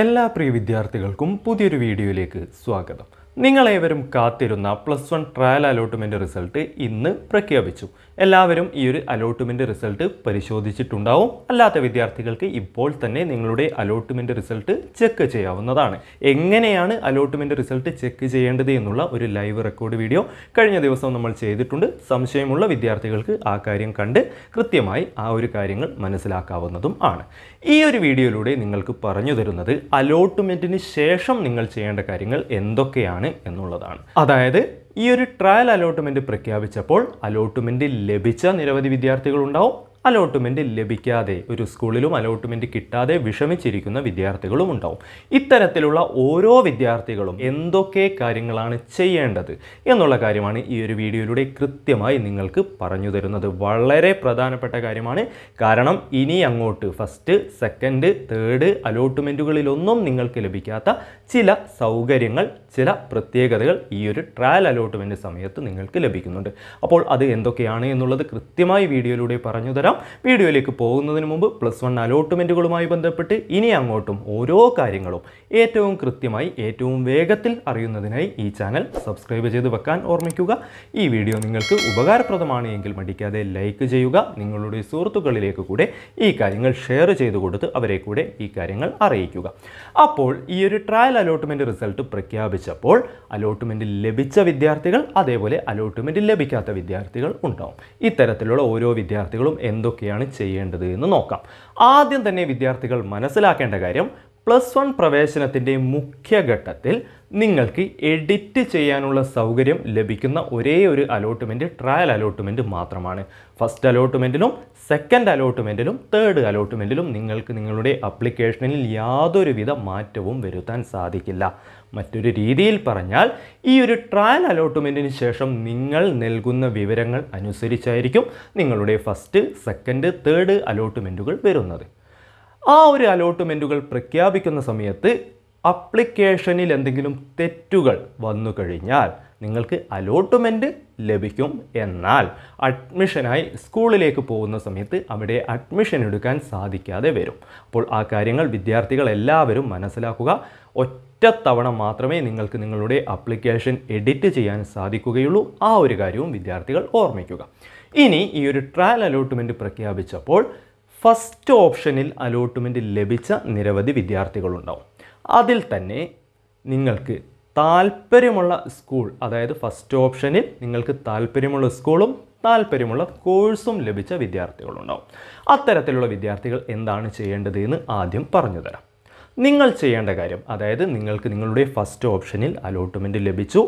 എല്ലാ പ്രിയ വിദ്യാർത്ഥികൾക്കും പുതിയൊരു വീഡിയോയിലേക്ക് സ്വാഗതം നിങ്ങളേവരും കാത്തിരുന്ന plus one trial allotment result ഇന്ന് പ്രഖ്യാപിച്ചു എല്ലാവരും ഈ ഒരു അലോട്ട്മെൻറ്റ് റിസൾട്ട് പരിശോധിച്ചിട്ടുണ്ടാവും അല്ലാത്ത വിദ്യാർത്ഥികൾക്ക് ഇപ്പോൾ തന്നെ നിങ്ങളുടെ അലോട്ട്മെൻറ്റ് റിസൾട്ട് ചെക്ക് ചെയ്യാവുന്നതാണ് എങ്ങനെയാണ് അലോട്ട്മെൻറ്റ് റിസൾട്ട് ചെക്ക് ചെയ്യേണ്ടത് എന്നുള്ള ഒരു ലൈവ് റെക്കോർഡ് വീഡിയോ കഴിഞ്ഞ ദിവസം നമ്മൾ ചെയ്തിട്ടുണ്ട് സംശയമുള്ള വിദ്യാർത്ഥികൾക്ക് ആ കാര്യം കണ്ട് കൃത്യമായി ആ ഒരു കാര്യങ്ങൾ മനസ്സിലാക്കാവുന്നതും ആണ് ഈ ഒരു വീഡിയോയിലൂടെ നിങ്ങൾക്ക് പറഞ്ഞു തരുന്നത് അലോട്ട്മെൻറ്റിന് ശേഷം നിങ്ങൾ ചെയ്യേണ്ട കാര്യങ്ങൾ എന്തൊക്കെയാണ് എന്നുള്ളതാണ് അതായത് ഈ ഒരു ട്രയൽ അലോട്ട്മെൻറ്റ് പ്രഖ്യാപിച്ചപ്പോൾ അലോട്ട്മെൻറ്റ് ലഭിച്ച നിരവധി വിദ്യാർത്ഥികളുണ്ടാവും അലോട്ട്മെൻറ്റ് ലഭിക്കാതെ ഒരു സ്കൂളിലും അലോട്ട്മെൻറ്റ് കിട്ടാതെ വിഷമിച്ചിരിക്കുന്ന വിദ്യാർത്ഥികളും ഉണ്ടാവും ഇത്തരത്തിലുള്ള ഓരോ വിദ്യാർത്ഥികളും എന്തൊക്കെ കാര്യങ്ങളാണ് ചെയ്യേണ്ടത് എന്നുള്ള കാര്യമാണ് ഈ ഒരു വീഡിയോയിലൂടെ കൃത്യമായി നിങ്ങൾക്ക് പറഞ്ഞു തരുന്നത് വളരെ പ്രധാനപ്പെട്ട കാര്യമാണ് കാരണം ഇനി അങ്ങോട്ട് ഫസ്റ്റ് സെക്കൻഡ് തേർഡ് അലോട്ട്മെൻറ്റുകളിലൊന്നും നിങ്ങൾക്ക് ലഭിക്കാത്ത ചില സൗകര്യങ്ങൾ ചില പ്രത്യേകതകൾ ഈ ഒരു ട്രയൽ അലോട്ട്മെൻറ്റ് സമയത്ത് നിങ്ങൾക്ക് ലഭിക്കുന്നുണ്ട് അപ്പോൾ അത് എന്തൊക്കെയാണ് എന്നുള്ളത് കൃത്യമായി വീഡിയോയിലൂടെ പറഞ്ഞു തരാം നമസ്കാരം വീഡിയോയിലേക്ക് പോകുന്നതിന് മുമ്പ് പ്ലസ് വൺ അലോട്ട്മെൻറ്റുകളുമായി ബന്ധപ്പെട്ട് ഇനി അങ്ങോട്ടും ഓരോ കാര്യങ്ങളും ഏറ്റവും കൃത്യമായി ഏറ്റവും വേഗത്തിൽ അറിയുന്നതിനായി ഈ ചാനൽ സബ്സ്ക്രൈബ് ചെയ്ത് വെക്കാൻ ഓർമ്മിക്കുക ഈ വീഡിയോ നിങ്ങൾക്ക് ഉപകാരപ്രദമാണ് എങ്കിൽ മടിക്കാതെ ലൈക്ക് ചെയ്യുക നിങ്ങളുടെ സുഹൃത്തുക്കളിലേക്ക് കൂടെ ഈ കാര്യങ്ങൾ ഷെയർ ചെയ്തു കൊടുത്ത് അവരെ കൂടെ ഈ കാര്യങ്ങൾ അറിയിക്കുക അപ്പോൾ ഈ ഒരു ട്രയൽ അലോട്ട്മെൻറ്റ് റിസൾട്ട് പ്രഖ്യാപിച്ചപ്പോൾ അലോട്ട്മെൻറ്റ് ലഭിച്ച വിദ്യാർത്ഥികൾ അതേപോലെ അലോട്ട്മെൻറ്റ് ലഭിക്കാത്ത വിദ്യാർത്ഥികൾ ഉണ്ടാവും ഇത്തരത്തിലുള്ള ഓരോ വിദ്യാർത്ഥികളും എന്തൊക്കെയാണ് ചെയ്യേണ്ടത് എന്ന് നോക്കാം ആദ്യം തന്നെ വിദ്യാർത്ഥികൾ മനസ്സിലാക്കേണ്ട കാര്യം പ്ലസ് വൺ പ്രവേശനത്തിൻ്റെ മുഖ്യഘട്ടത്തിൽ നിങ്ങൾക്ക് എഡിറ്റ് ചെയ്യാനുള്ള സൗകര്യം ലഭിക്കുന്ന ഒരേ ഒരു അലോട്ട്മെൻറ്റ് ട്രയൽ അലോട്ട്മെൻറ്റ് മാത്രമാണ് ഫസ്റ്റ് അലോട്ട്മെൻറ്റിലും സെക്കൻഡ് അലോട്ട്മെൻറ്റിലും തേർഡ് അലോട്ട്മെൻറ്റിലും നിങ്ങൾക്ക് നിങ്ങളുടെ അപ്ലിക്കേഷനിൽ യാതൊരുവിധ മാറ്റവും വരുത്താൻ സാധിക്കില്ല മറ്റൊരു രീതിയിൽ പറഞ്ഞാൽ ഈ ഒരു ട്രയൽ അലോട്ട്മെൻറ്റിന് ശേഷം നിങ്ങൾ നൽകുന്ന വിവരങ്ങൾ അനുസരിച്ചായിരിക്കും നിങ്ങളുടെ ഫസ്റ്റ് സെക്കൻഡ് തേർഡ് അലോട്ട്മെൻറ്റുകൾ വരുന്നത് ആ ഒരു അലോട്ട്മെൻറ്റുകൾ പ്രഖ്യാപിക്കുന്ന സമയത്ത് അപ്ലിക്കേഷനിൽ എന്തെങ്കിലും തെറ്റുകൾ വന്നു കഴിഞ്ഞാൽ നിങ്ങൾക്ക് അലോട്ട്മെൻറ്റ് ലഭിക്കും എന്നാൽ അഡ്മിഷനായി സ്കൂളിലേക്ക് പോകുന്ന സമയത്ത് അവിടെ അഡ്മിഷൻ എടുക്കാൻ സാധിക്കാതെ വരും അപ്പോൾ ആ കാര്യങ്ങൾ വിദ്യാർത്ഥികൾ എല്ലാവരും മനസ്സിലാക്കുക ഒറ്റ ഒറ്റ തവണ മാത്രമേ നിങ്ങൾക്ക് നിങ്ങളുടെ അപ്ലിക്കേഷൻ എഡിറ്റ് ചെയ്യാൻ സാധിക്കുകയുള്ളൂ ആ ഒരു കാര്യവും വിദ്യാർത്ഥികൾ ഓർമ്മിക്കുക ഇനി ഈ ഒരു ട്രയൽ അലോട്ട്മെൻറ്റ് പ്രഖ്യാപിച്ചപ്പോൾ ഫസ്റ്റ് ഓപ്ഷനിൽ അലോട്ട്മെൻറ്റ് ലഭിച്ച നിരവധി വിദ്യാർത്ഥികളുണ്ടാവും അതിൽ തന്നെ നിങ്ങൾക്ക് താല്പര്യമുള്ള സ്കൂൾ അതായത് ഫസ്റ്റ് ഓപ്ഷനിൽ നിങ്ങൾക്ക് താല്പര്യമുള്ള സ്കൂളും താല്പര്യമുള്ള കോഴ്സും ലഭിച്ച വിദ്യാർത്ഥികളുണ്ടാവും അത്തരത്തിലുള്ള വിദ്യാർത്ഥികൾ എന്താണ് ചെയ്യേണ്ടത് എന്ന് ആദ്യം പറഞ്ഞു തരാം നിങ്ങൾ ചെയ്യേണ്ട കാര്യം അതായത് നിങ്ങൾക്ക് നിങ്ങളുടെ ഫസ്റ്റ് ഓപ്ഷനിൽ അലോട്ട്മെൻറ്റ് ലഭിച്ചു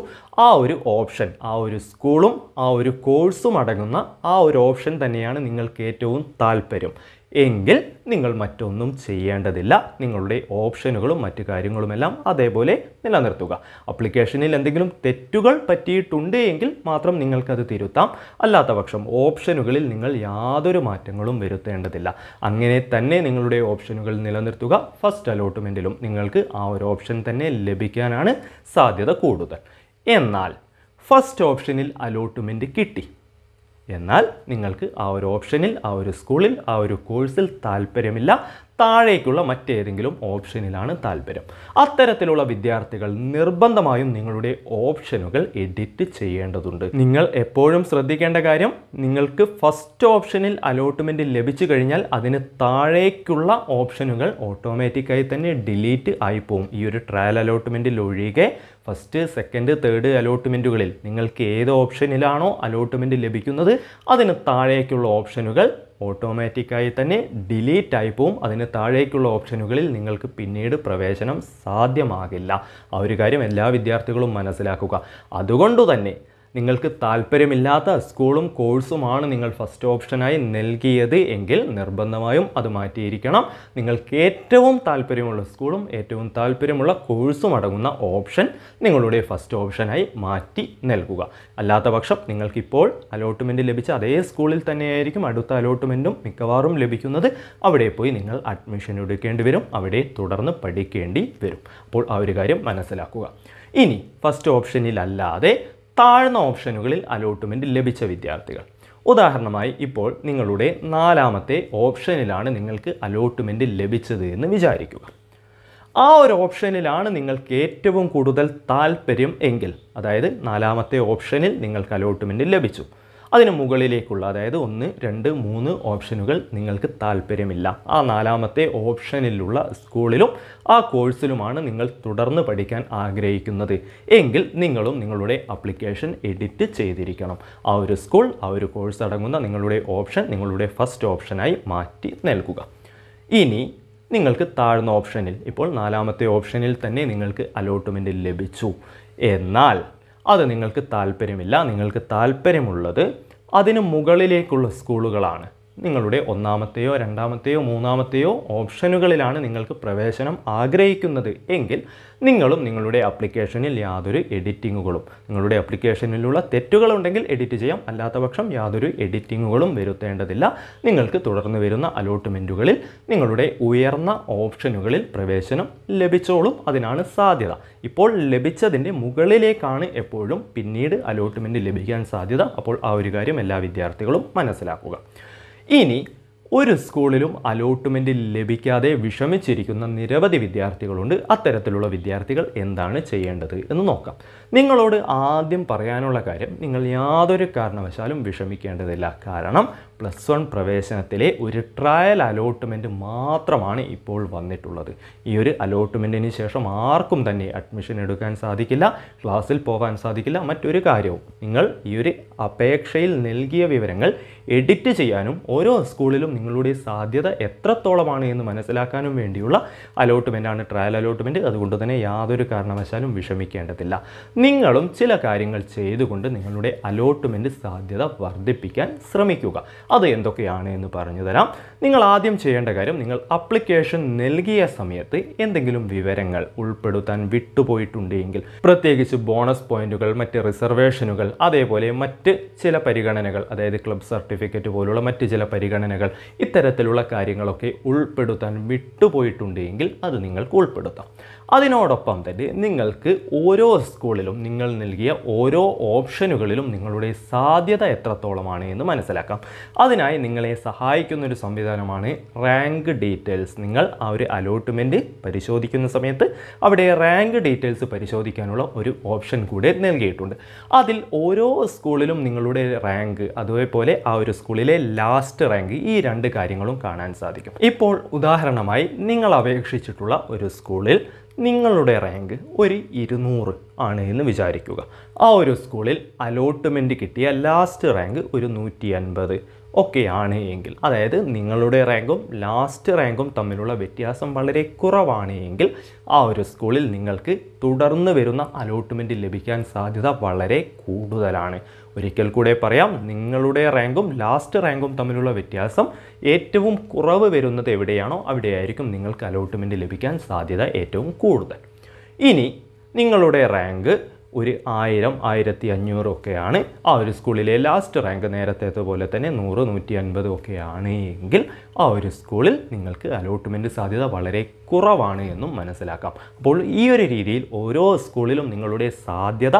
ആ ഒരു ഓപ്ഷൻ ആ ഒരു സ്കൂളും ആ ഒരു കോഴ്സും അടങ്ങുന്ന ആ ഒരു ഓപ്ഷൻ തന്നെയാണ് നിങ്ങൾക്ക് ഏറ്റവും താല്പര്യം എങ്കിൽ നിങ്ങൾ മറ്റൊന്നും ചെയ്യേണ്ടതില്ല നിങ്ങളുടെ ഓപ്ഷനുകളും മറ്റു കാര്യങ്ങളുമെല്ലാം അതേപോലെ നിലനിർത്തുക അപ്ലിക്കേഷനിൽ എന്തെങ്കിലും തെറ്റുകൾ പറ്റിയിട്ടുണ്ട് എങ്കിൽ മാത്രം നിങ്ങൾക്കത് തിരുത്താം അല്ലാത്ത പക്ഷം ഓപ്ഷനുകളിൽ നിങ്ങൾ യാതൊരു മാറ്റങ്ങളും വരുത്തേണ്ടതില്ല അങ്ങനെ തന്നെ നിങ്ങളുടെ ഓപ്ഷനുകൾ നിലനിർത്തുക ഫസ്റ്റ് അലോട്ട്മെൻറ്റിലും നിങ്ങൾക്ക് ആ ഒരു ഓപ്ഷൻ തന്നെ ലഭിക്കാനാണ് സാധ്യത കൂടുതൽ എന്നാൽ ഫസ്റ്റ് ഓപ്ഷനിൽ അലോട്ട്മെൻറ്റ് കിട്ടി എന്നാൽ നിങ്ങൾക്ക് ആ ഒരു ഓപ്ഷനിൽ ആ ഒരു സ്കൂളിൽ ആ ഒരു കോഴ്സിൽ താല്പര്യമില്ല താഴേക്കുള്ള മറ്റേതെങ്കിലും ഓപ്ഷനിലാണ് താല്പര്യം അത്തരത്തിലുള്ള വിദ്യാർത്ഥികൾ നിർബന്ധമായും നിങ്ങളുടെ ഓപ്ഷനുകൾ എഡിറ്റ് ചെയ്യേണ്ടതുണ്ട് നിങ്ങൾ എപ്പോഴും ശ്രദ്ധിക്കേണ്ട കാര്യം നിങ്ങൾക്ക് ഫസ്റ്റ് ഓപ്ഷനിൽ അലോട്ട്മെൻറ്റ് ലഭിച്ചു കഴിഞ്ഞാൽ അതിന് താഴേക്കുള്ള ഓപ്ഷനുകൾ ഓട്ടോമാറ്റിക്കായി തന്നെ ഡിലീറ്റ് ആയി പോകും ഈ ഒരു ട്രയൽ അലോട്ട്മെൻറ്റിൽ ഒഴികെ ഫസ്റ്റ് സെക്കൻഡ് തേർഡ് അലോട്ട്മെൻറ്റുകളിൽ നിങ്ങൾക്ക് ഏത് ഓപ്ഷനിലാണോ അലോട്ട്മെൻറ്റ് ലഭിക്കുന്നത് അതിന് താഴേക്കുള്ള ഓപ്ഷനുകൾ ഓട്ടോമാറ്റിക്കായി തന്നെ ഡിലീറ്റ് ആയി പോവും അതിന് താഴേക്കുള്ള ഓപ്ഷനുകളിൽ നിങ്ങൾക്ക് പിന്നീട് പ്രവേശനം സാധ്യമാകില്ല ആ ഒരു കാര്യം എല്ലാ വിദ്യാർത്ഥികളും മനസ്സിലാക്കുക അതുകൊണ്ട് തന്നെ നിങ്ങൾക്ക് താല്പര്യമില്ലാത്ത സ്കൂളും കോഴ്സുമാണ് നിങ്ങൾ ഫസ്റ്റ് ഓപ്ഷനായി നൽകിയത് എങ്കിൽ നിർബന്ധമായും അത് മാറ്റിയിരിക്കണം നിങ്ങൾക്ക് ഏറ്റവും താല്പര്യമുള്ള സ്കൂളും ഏറ്റവും താല്പര്യമുള്ള കോഴ്സും അടങ്ങുന്ന ഓപ്ഷൻ നിങ്ങളുടെ ഫസ്റ്റ് ഓപ്ഷനായി മാറ്റി നൽകുക അല്ലാത്ത പക്ഷം നിങ്ങൾക്കിപ്പോൾ അലോട്ട്മെൻറ്റ് ലഭിച്ച അതേ സ്കൂളിൽ തന്നെയായിരിക്കും അടുത്ത അലോട്ട്മെൻറ്റും മിക്കവാറും ലഭിക്കുന്നത് അവിടെ പോയി നിങ്ങൾ അഡ്മിഷൻ എടുക്കേണ്ടി വരും അവിടെ തുടർന്ന് പഠിക്കേണ്ടി വരും അപ്പോൾ ആ ഒരു കാര്യം മനസ്സിലാക്കുക ഇനി ഫസ്റ്റ് ഓപ്ഷനിലല്ലാതെ താഴ്ന്ന ഓപ്ഷനുകളിൽ അലോട്ട്മെൻറ്റ് ലഭിച്ച വിദ്യാർത്ഥികൾ ഉദാഹരണമായി ഇപ്പോൾ നിങ്ങളുടെ നാലാമത്തെ ഓപ്ഷനിലാണ് നിങ്ങൾക്ക് അലോട്ട്മെൻറ്റ് ലഭിച്ചത് എന്ന് വിചാരിക്കുക ആ ഒരു ഓപ്ഷനിലാണ് നിങ്ങൾക്ക് ഏറ്റവും കൂടുതൽ താല്പര്യം എങ്കിൽ അതായത് നാലാമത്തെ ഓപ്ഷനിൽ നിങ്ങൾക്ക് അലോട്ട്മെൻറ്റ് ലഭിച്ചു അതിന് മുകളിലേക്കുള്ള അതായത് ഒന്ന് രണ്ട് മൂന്ന് ഓപ്ഷനുകൾ നിങ്ങൾക്ക് താല്പര്യമില്ല ആ നാലാമത്തെ ഓപ്ഷനിലുള്ള സ്കൂളിലും ആ കോഴ്സിലുമാണ് നിങ്ങൾ തുടർന്ന് പഠിക്കാൻ ആഗ്രഹിക്കുന്നത് എങ്കിൽ നിങ്ങളും നിങ്ങളുടെ അപ്ലിക്കേഷൻ എഡിറ്റ് ചെയ്തിരിക്കണം ആ ഒരു സ്കൂൾ ആ ഒരു കോഴ്സ് അടങ്ങുന്ന നിങ്ങളുടെ ഓപ്ഷൻ നിങ്ങളുടെ ഫസ്റ്റ് ഓപ്ഷനായി മാറ്റി നൽകുക ഇനി നിങ്ങൾക്ക് താഴ്ന്ന ഓപ്ഷനിൽ ഇപ്പോൾ നാലാമത്തെ ഓപ്ഷനിൽ തന്നെ നിങ്ങൾക്ക് അലോട്ട്മെൻറ്റ് ലഭിച്ചു എന്നാൽ അത് നിങ്ങൾക്ക് താല്പര്യമില്ല നിങ്ങൾക്ക് താല്പര്യമുള്ളത് അതിന് മുകളിലേക്കുള്ള സ്കൂളുകളാണ് നിങ്ങളുടെ ഒന്നാമത്തെയോ രണ്ടാമത്തെയോ മൂന്നാമത്തെയോ ഓപ്ഷനുകളിലാണ് നിങ്ങൾക്ക് പ്രവേശനം ആഗ്രഹിക്കുന്നത് എങ്കിൽ നിങ്ങളും നിങ്ങളുടെ അപ്ലിക്കേഷനിൽ യാതൊരു എഡിറ്റിങ്ങുകളും നിങ്ങളുടെ അപ്ലിക്കേഷനിലുള്ള തെറ്റുകളുണ്ടെങ്കിൽ എഡിറ്റ് ചെയ്യാം അല്ലാത്തപക്ഷം യാതൊരു എഡിറ്റിങ്ങുകളും വരുത്തേണ്ടതില്ല നിങ്ങൾക്ക് തുടർന്ന് വരുന്ന അലോട്ട്മെൻറ്റുകളിൽ നിങ്ങളുടെ ഉയർന്ന ഓപ്ഷനുകളിൽ പ്രവേശനം ലഭിച്ചോളും അതിനാണ് സാധ്യത ഇപ്പോൾ ലഭിച്ചതിൻ്റെ മുകളിലേക്കാണ് എപ്പോഴും പിന്നീട് അലോട്ട്മെൻറ്റ് ലഭിക്കാൻ സാധ്യത അപ്പോൾ ആ ഒരു കാര്യം എല്ലാ വിദ്യാർത്ഥികളും മനസ്സിലാക്കുക ഇനി ഒരു സ്കൂളിലും അലോട്ട്മെൻ്റ് ലഭിക്കാതെ വിഷമിച്ചിരിക്കുന്ന നിരവധി വിദ്യാർത്ഥികളുണ്ട് അത്തരത്തിലുള്ള വിദ്യാർത്ഥികൾ എന്താണ് ചെയ്യേണ്ടത് എന്ന് നോക്കാം നിങ്ങളോട് ആദ്യം പറയാനുള്ള കാര്യം നിങ്ങൾ യാതൊരു കാരണവശാലും വിഷമിക്കേണ്ടതില്ല കാരണം പ്ലസ് വൺ പ്രവേശനത്തിലെ ഒരു ട്രയൽ അലോട്ട്മെൻറ്റ് മാത്രമാണ് ഇപ്പോൾ വന്നിട്ടുള്ളത് ഈ ഒരു അലോട്ട്മെൻറ്റിന് ശേഷം ആർക്കും തന്നെ അഡ്മിഷൻ എടുക്കാൻ സാധിക്കില്ല ക്ലാസ്സിൽ പോകാൻ സാധിക്കില്ല മറ്റൊരു കാര്യവും നിങ്ങൾ ഈ ഒരു അപേക്ഷയിൽ നൽകിയ വിവരങ്ങൾ എഡിറ്റ് ചെയ്യാനും ഓരോ സ്കൂളിലും നിങ്ങളുടെ സാധ്യത എത്രത്തോളമാണ് എന്ന് മനസ്സിലാക്കാനും വേണ്ടിയുള്ള അലോട്ട്മെൻറ്റാണ് ട്രയൽ അലോട്ട്മെൻറ്റ് അതുകൊണ്ട് തന്നെ യാതൊരു കാരണവശാലും വിഷമിക്കേണ്ടതില്ല നിങ്ങളും ചില കാര്യങ്ങൾ ചെയ്തുകൊണ്ട് നിങ്ങളുടെ അലോട്ട്മെൻറ്റ് സാധ്യത വർദ്ധിപ്പിക്കാൻ ശ്രമിക്കുക അത് എന്തൊക്കെയാണ് എന്ന് പറഞ്ഞു തരാം നിങ്ങൾ ആദ്യം ചെയ്യേണ്ട കാര്യം നിങ്ങൾ അപ്ലിക്കേഷൻ നൽകിയ സമയത്ത് എന്തെങ്കിലും വിവരങ്ങൾ ഉൾപ്പെടുത്താൻ വിട്ടുപോയിട്ടുണ്ടെങ്കിൽ പ്രത്യേകിച്ച് ബോണസ് പോയിന്റുകൾ മറ്റ് റിസർവേഷനുകൾ അതേപോലെ മറ്റ് ചില പരിഗണനകൾ അതായത് ക്ലബ് സർട്ടിഫിക്കറ്റ് പോലുള്ള മറ്റ് ചില പരിഗണനകൾ ഇത്തരത്തിലുള്ള കാര്യങ്ങളൊക്കെ ഉൾപ്പെടുത്താൻ വിട്ടുപോയിട്ടുണ്ടെങ്കിൽ അത് നിങ്ങൾക്ക് ഉൾപ്പെടുത്താം അതിനോടൊപ്പം തന്നെ നിങ്ങൾക്ക് ഓരോ സ്കൂളിലും നിങ്ങൾ നൽകിയ ഓരോ ഓപ്ഷനുകളിലും നിങ്ങളുടെ സാധ്യത എത്രത്തോളമാണ് എന്ന് മനസ്സിലാക്കാം അതിനായി നിങ്ങളെ സഹായിക്കുന്ന ഒരു സംവിധാനമാണ് റാങ്ക് ഡീറ്റെയിൽസ് നിങ്ങൾ ആ ഒരു അലോട്ട്മെൻറ്റ് പരിശോധിക്കുന്ന സമയത്ത് അവിടെ റാങ്ക് ഡീറ്റെയിൽസ് പരിശോധിക്കാനുള്ള ഒരു ഓപ്ഷൻ കൂടെ നൽകിയിട്ടുണ്ട് അതിൽ ഓരോ സ്കൂളിലും നിങ്ങളുടെ റാങ്ക് അതുപോലെ ആ ഒരു സ്കൂളിലെ ലാസ്റ്റ് റാങ്ക് ഈ രണ്ട് കാര്യങ്ങളും കാണാൻ സാധിക്കും ഇപ്പോൾ ഉദാഹരണമായി നിങ്ങൾ അപേക്ഷിച്ചിട്ടുള്ള ഒരു സ്കൂളിൽ നിങ്ങളുടെ റാങ്ക് ഒരു ഇരുന്നൂറ് ആണ് എന്ന് വിചാരിക്കുക ആ ഒരു സ്കൂളിൽ അലോട്ട്മെൻറ്റ് കിട്ടിയ ലാസ്റ്റ് റാങ്ക് ഒരു നൂറ്റി അൻപത് ഒക്കെ ആണ് എങ്കിൽ അതായത് നിങ്ങളുടെ റാങ്കും ലാസ്റ്റ് റാങ്കും തമ്മിലുള്ള വ്യത്യാസം വളരെ കുറവാണ് എങ്കിൽ ആ ഒരു സ്കൂളിൽ നിങ്ങൾക്ക് തുടർന്ന് വരുന്ന അലോട്ട്മെൻറ്റ് ലഭിക്കാൻ സാധ്യത വളരെ കൂടുതലാണ് ഒരിക്കൽ കൂടെ പറയാം നിങ്ങളുടെ റാങ്കും ലാസ്റ്റ് റാങ്കും തമ്മിലുള്ള വ്യത്യാസം ഏറ്റവും കുറവ് വരുന്നത് എവിടെയാണോ അവിടെയായിരിക്കും നിങ്ങൾക്ക് അലോട്ട്മെൻറ്റ് ലഭിക്കാൻ സാധ്യത ഏറ്റവും കൂടുതൽ ഇനി നിങ്ങളുടെ റാങ്ക് ഒരു ആയിരം ആയിരത്തി അഞ്ഞൂറ് ഒക്കെയാണ് ആ ഒരു സ്കൂളിലെ ലാസ്റ്റ് റാങ്ക് നേരത്തേതുപോലെ തന്നെ നൂറ് നൂറ്റി അൻപത് ഒക്കെയാണ് എങ്കിൽ ആ ഒരു സ്കൂളിൽ നിങ്ങൾക്ക് അലോട്ട്മെൻറ്റ് സാധ്യത വളരെ കുറവാണ് എന്നും മനസ്സിലാക്കാം അപ്പോൾ ഈ ഒരു രീതിയിൽ ഓരോ സ്കൂളിലും നിങ്ങളുടെ സാധ്യത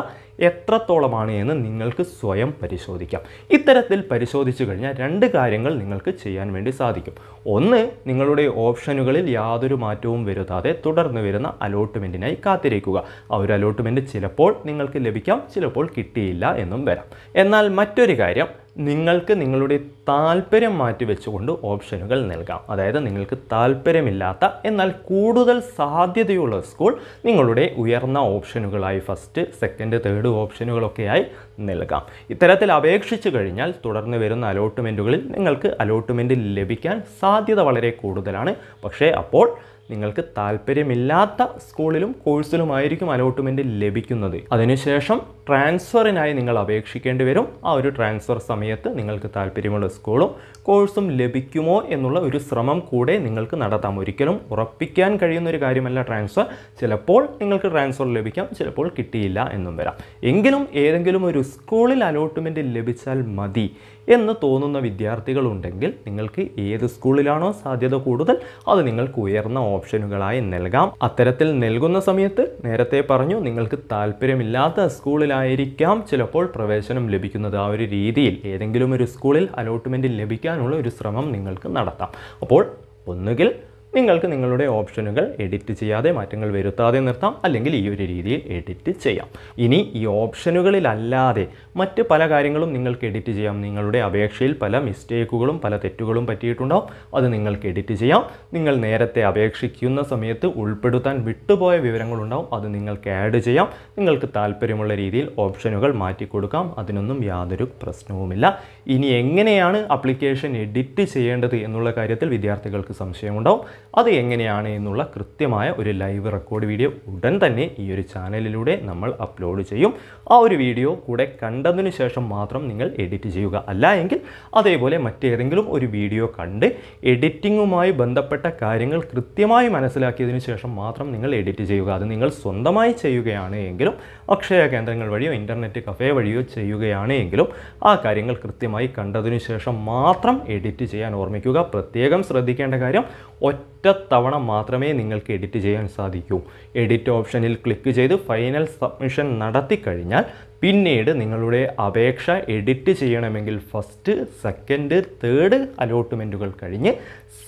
എത്രത്തോളമാണ് എന്ന് നിങ്ങൾക്ക് സ്വയം പരിശോധിക്കാം ഇത്തരത്തിൽ പരിശോധിച്ചു കഴിഞ്ഞാൽ രണ്ട് കാര്യങ്ങൾ നിങ്ങൾക്ക് ചെയ്യാൻ വേണ്ടി സാധിക്കും ഒന്ന് നിങ്ങളുടെ ഓപ്ഷനുകളിൽ യാതൊരു മാറ്റവും വരുത്താതെ തുടർന്ന് വരുന്ന അലോട്ട്മെൻറ്റിനായി കാത്തിരിക്കുക ആ ഒരു അലോട്ട്മെൻറ്റ് ചിലപ്പോൾ നിങ്ങൾക്ക് ലഭിക്കാം ചിലപ്പോൾ കിട്ടിയില്ല എന്നും വരാം എന്നാൽ മറ്റൊരു കാര്യം നിങ്ങൾക്ക് നിങ്ങളുടെ താല്പര്യം മാറ്റി വെച്ചുകൊണ്ട് ഓപ്ഷനുകൾ നൽകാം അതായത് നിങ്ങൾക്ക് താല്പര്യമില്ലാത്ത എന്നാൽ കൂടുതൽ സാധ്യതയുള്ള സ്കൂൾ നിങ്ങളുടെ ഉയർന്ന ഓപ്ഷനുകളായി ഫസ്റ്റ് സെക്കൻഡ് തേർഡ് ഓപ്ഷനുകളൊക്കെയായി നൽകാം ഇത്തരത്തിൽ അപേക്ഷിച്ചു കഴിഞ്ഞാൽ തുടർന്ന് വരുന്ന അലോട്ട്മെൻറ്റുകളിൽ നിങ്ങൾക്ക് അലോട്ട്മെൻറ്റ് ലഭിക്കാൻ സാധ്യത വളരെ കൂടുതലാണ് പക്ഷേ അപ്പോൾ നിങ്ങൾക്ക് താല്പര്യമില്ലാത്ത സ്കൂളിലും കോഴ്സിലുമായിരിക്കും അലോട്ട്മെൻറ്റ് ലഭിക്കുന്നത് അതിനുശേഷം ട്രാൻസ്ഫറിനായി നിങ്ങൾ അപേക്ഷിക്കേണ്ടി വരും ആ ഒരു ട്രാൻസ്ഫർ സമയത്ത് നിങ്ങൾക്ക് താല്പര്യമുള്ള സ്കൂളും കോഴ്സും ലഭിക്കുമോ എന്നുള്ള ഒരു ശ്രമം കൂടെ നിങ്ങൾക്ക് നടത്താം ഒരിക്കലും ഉറപ്പിക്കാൻ കഴിയുന്ന ഒരു കാര്യമല്ല ട്രാൻസ്ഫർ ചിലപ്പോൾ നിങ്ങൾക്ക് ട്രാൻസ്ഫർ ലഭിക്കാം ചിലപ്പോൾ കിട്ടിയില്ല എന്നും വരാം എങ്കിലും ഏതെങ്കിലും ഒരു സ്കൂളിൽ അലോട്ട്മെൻറ്റ് ലഭിച്ചാൽ മതി എന്ന് തോന്നുന്ന വിദ്യാർത്ഥികളുണ്ടെങ്കിൽ നിങ്ങൾക്ക് ഏത് സ്കൂളിലാണോ സാധ്യത കൂടുതൽ അത് നിങ്ങൾക്ക് ഉയർന്ന ഓപ്ഷനുകളായി നൽകാം അത്തരത്തിൽ നൽകുന്ന സമയത്ത് നേരത്തെ പറഞ്ഞു നിങ്ങൾക്ക് താല്പര്യമില്ലാത്ത സ്കൂളിലായിരിക്കാം ചിലപ്പോൾ പ്രവേശനം ലഭിക്കുന്നത് ആ ഒരു രീതിയിൽ ഏതെങ്കിലും ഒരു സ്കൂളിൽ അലോട്ട്മെൻറ്റ് ലഭിക്കാനുള്ള ഒരു ശ്രമം നിങ്ങൾക്ക് നടത്താം അപ്പോൾ ഒന്നുകിൽ നിങ്ങൾക്ക് നിങ്ങളുടെ ഓപ്ഷനുകൾ എഡിറ്റ് ചെയ്യാതെ മാറ്റങ്ങൾ വരുത്താതെ നിർത്താം അല്ലെങ്കിൽ ഈ ഒരു രീതിയിൽ എഡിറ്റ് ചെയ്യാം ഇനി ഈ ഓപ്ഷനുകളിലല്ലാതെ മറ്റ് പല കാര്യങ്ങളും നിങ്ങൾക്ക് എഡിറ്റ് ചെയ്യാം നിങ്ങളുടെ അപേക്ഷയിൽ പല മിസ്റ്റേക്കുകളും പല തെറ്റുകളും പറ്റിയിട്ടുണ്ടാവും അത് നിങ്ങൾക്ക് എഡിറ്റ് ചെയ്യാം നിങ്ങൾ നേരത്തെ അപേക്ഷിക്കുന്ന സമയത്ത് ഉൾപ്പെടുത്താൻ വിട്ടുപോയ വിവരങ്ങളുണ്ടാവും അത് നിങ്ങൾക്ക് ആഡ് ചെയ്യാം നിങ്ങൾക്ക് താല്പര്യമുള്ള രീതിയിൽ ഓപ്ഷനുകൾ മാറ്റിക്കൊടുക്കാം അതിനൊന്നും യാതൊരു പ്രശ്നവുമില്ല ഇനി എങ്ങനെയാണ് അപ്ലിക്കേഷൻ എഡിറ്റ് ചെയ്യേണ്ടത് എന്നുള്ള കാര്യത്തിൽ വിദ്യാർത്ഥികൾക്ക് സംശയമുണ്ടാവും അത് എങ്ങനെയാണ് എന്നുള്ള കൃത്യമായ ഒരു ലൈവ് റെക്കോർഡ് വീഡിയോ ഉടൻ തന്നെ ഈ ഒരു ചാനലിലൂടെ നമ്മൾ അപ്ലോഡ് ചെയ്യും ആ ഒരു വീഡിയോ കൂടെ കണ്ടതിന് ശേഷം മാത്രം നിങ്ങൾ എഡിറ്റ് ചെയ്യുക അല്ല എങ്കിൽ അതേപോലെ മറ്റേതെങ്കിലും ഒരു വീഡിയോ കണ്ട് എഡിറ്റിങ്ങുമായി ബന്ധപ്പെട്ട കാര്യങ്ങൾ കൃത്യമായി മനസ്സിലാക്കിയതിന് ശേഷം മാത്രം നിങ്ങൾ എഡിറ്റ് ചെയ്യുക അത് നിങ്ങൾ സ്വന്തമായി ചെയ്യുകയാണ് എങ്കിലും അക്ഷയ കേന്ദ്രങ്ങൾ വഴിയോ ഇൻ്റർനെറ്റ് കഫേ വഴിയോ ചെയ്യുകയാണ് എങ്കിലും ആ കാര്യങ്ങൾ കൃത്യമായി കണ്ടതിനു ശേഷം മാത്രം എഡിറ്റ് ചെയ്യാൻ ഓർമ്മിക്കുക പ്രത്യേകം ശ്രദ്ധിക്കേണ്ട കാര്യം ഒറ്റ തവണ മാത്രമേ നിങ്ങൾക്ക് എഡിറ്റ് ചെയ്യാൻ സാധിക്കൂ എഡിറ്റ് ഓപ്ഷനിൽ ക്ലിക്ക് ചെയ്ത് ഫൈനൽ സബ്മിഷൻ നടത്തി കഴിഞ്ഞാൽ പിന്നീട് നിങ്ങളുടെ അപേക്ഷ എഡിറ്റ് ചെയ്യണമെങ്കിൽ ഫസ്റ്റ് സെക്കൻഡ് തേർഡ് അലോട്ട്മെൻറ്റുകൾ കഴിഞ്ഞ്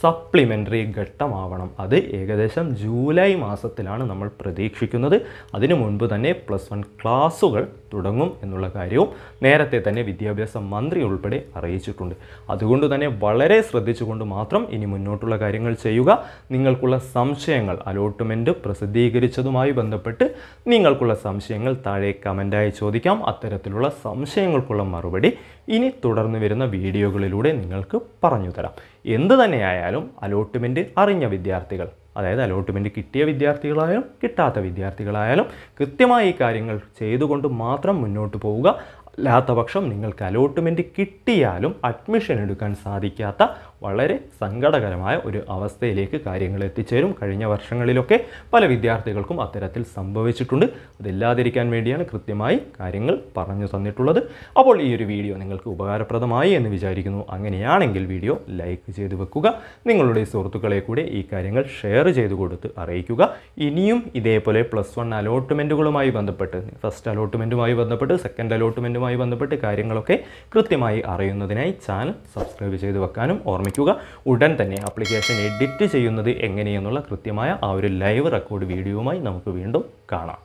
സപ്ലിമെൻ്ററി ഘട്ടമാവണം അത് ഏകദേശം ജൂലൈ മാസത്തിലാണ് നമ്മൾ പ്രതീക്ഷിക്കുന്നത് അതിനു മുൻപ് തന്നെ പ്ലസ് വൺ ക്ലാസ്സുകൾ തുടങ്ങും എന്നുള്ള കാര്യവും നേരത്തെ തന്നെ വിദ്യാഭ്യാസ മന്ത്രി ഉൾപ്പെടെ അറിയിച്ചിട്ടുണ്ട് അതുകൊണ്ട് തന്നെ വളരെ ശ്രദ്ധിച്ചുകൊണ്ട് മാത്രം ഇനി മുന്നോട്ടുള്ള കാര്യങ്ങൾ ചെയ്യുക നിങ്ങൾക്കുള്ള സംശയങ്ങൾ അലോട്ട്മെൻറ്റ് പ്രസിദ്ധീകരിച്ചതുമായി ബന്ധപ്പെട്ട് നിങ്ങൾക്കുള്ള സംശയങ്ങൾ താഴെ കമൻറ്റായി ചോദിക്കാം അത്തരത്തിലുള്ള സംശയങ്ങൾക്കുള്ള മറുപടി ഇനി തുടർന്ന് വരുന്ന വീഡിയോകളിലൂടെ നിങ്ങൾക്ക് പറഞ്ഞു തരാം എന്ത് തന്നെയായാലും അലോട്ട്മെൻറ്റ് അറിഞ്ഞ വിദ്യാർത്ഥികൾ അതായത് അലോട്ട്മെൻറ്റ് കിട്ടിയ വിദ്യാർത്ഥികളായാലും കിട്ടാത്ത വിദ്യാർത്ഥികളായാലും കൃത്യമായി ഈ കാര്യങ്ങൾ ചെയ്തുകൊണ്ട് മാത്രം മുന്നോട്ട് പോവുക അല്ലാത്ത പക്ഷം നിങ്ങൾക്ക് അലോട്ട്മെൻറ്റ് കിട്ടിയാലും അഡ്മിഷൻ എടുക്കാൻ സാധിക്കാത്ത വളരെ സങ്കടകരമായ ഒരു അവസ്ഥയിലേക്ക് കാര്യങ്ങൾ എത്തിച്ചേരും കഴിഞ്ഞ വർഷങ്ങളിലൊക്കെ പല വിദ്യാർത്ഥികൾക്കും അത്തരത്തിൽ സംഭവിച്ചിട്ടുണ്ട് അതില്ലാതിരിക്കാൻ വേണ്ടിയാണ് കൃത്യമായി കാര്യങ്ങൾ പറഞ്ഞു തന്നിട്ടുള്ളത് അപ്പോൾ ഈ ഒരു വീഡിയോ നിങ്ങൾക്ക് ഉപകാരപ്രദമായി എന്ന് വിചാരിക്കുന്നു അങ്ങനെയാണെങ്കിൽ വീഡിയോ ലൈക്ക് ചെയ്ത് വെക്കുക നിങ്ങളുടെ സുഹൃത്തുക്കളെ കൂടെ ഈ കാര്യങ്ങൾ ഷെയർ ചെയ്ത് കൊടുത്ത് അറിയിക്കുക ഇനിയും ഇതേപോലെ പ്ലസ് വൺ അലോട്ട്മെൻറ്റുകളുമായി ബന്ധപ്പെട്ട് ഫസ്റ്റ് അലോട്ട്മെൻറ്റുമായി ബന്ധപ്പെട്ട് സെക്കൻഡ് അലോട്ട്മെൻറ്റുമായി ബന്ധപ്പെട്ട് കാര്യങ്ങളൊക്കെ കൃത്യമായി അറിയുന്നതിനായി ചാനൽ സബ്സ്ക്രൈബ് ചെയ്ത് വെക്കാനും ഓർമ്മിക്കുക ശ്രമിക്കുക ഉടൻ തന്നെ ആപ്ലിക്കേഷൻ എഡിറ്റ് ചെയ്യുന്നത് എങ്ങനെയെന്നുള്ള കൃത്യമായ ആ ഒരു ലൈവ് റെക്കോർഡ് വീഡിയോയുമായി നമുക്ക് വീണ്ടും കാണാം